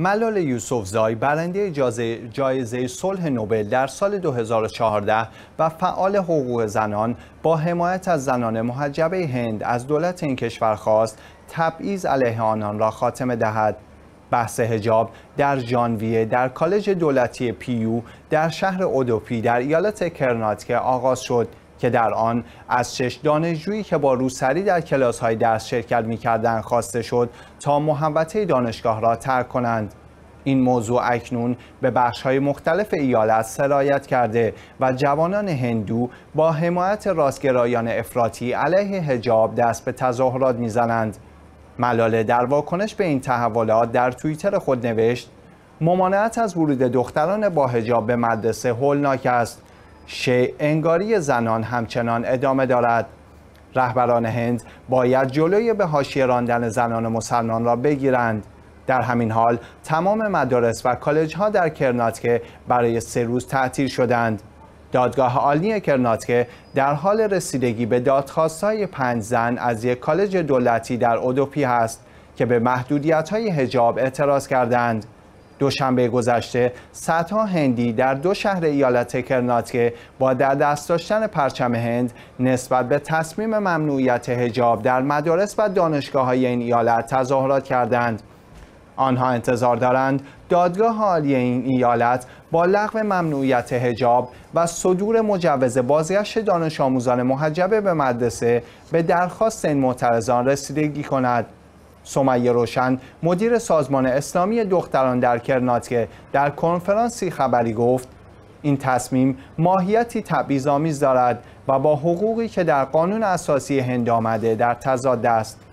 ملال زای برنده جایزه صلح نوبل در سال 2014 و فعال حقوق زنان با حمایت از زنان محجبه هند از دولت این کشور خواست تبعیض علیه آنان را خاتمه دهد بحث هجاب در ژانویه در کالج دولتی پیو در شهر اودوپی در ایالت کرناتکه آغاز شد که در آن از شش دانشجویی که با روسری در کلاس های درس شرکت می خواسته شد تا محوطه دانشگاه را ترک کنند. این موضوع اکنون به بخش های مختلف ایالت سرایت کرده و جوانان هندو با حمایت راستگرایان افراطی علیه هجاب دست به تظاهرات میزنند. ملاله در واکنش به این تحولات در توییتر خود نوشت ممانعت از ورود دختران با هجاب به مدرسه هولناک است شیع انگاری زنان همچنان ادامه دارد رهبران هند باید جلوی به حاشیه راندن زنان مسلمان را بگیرند در همین حال تمام مدارس و کالج ها در کرناتکه برای سه روز تعطیل شدند دادگاه عالی کرناتکه در حال رسیدگی به دادخواستای پنج زن از یک کالج دولتی در اودوپی هست که به محدودیت های هجاب اعتراض کردند دوشنبه گذشته صدها هندی در دو شهر ایالت کرناتکه با در دست داشتن پرچم هند نسبت به تصمیم ممنوعیت هجاب در مدارس و دانشگاه های این ایالت تظاهرات کردند آنها انتظار دارند دادگاه حالی این ایالت با لغو ممنوعیت هجاب و صدور مجوز بازگشت دانش آموزان محجبه به مدرسه به درخواست این معترضان رسیدگی کند سمیه روشن مدیر سازمان اسلامی دختران در کرنات که در کنفرانسی خبری گفت این تصمیم ماهیتی تبعیض‌آمیز دارد و با حقوقی که در قانون اساسی هند آمده در تضاد است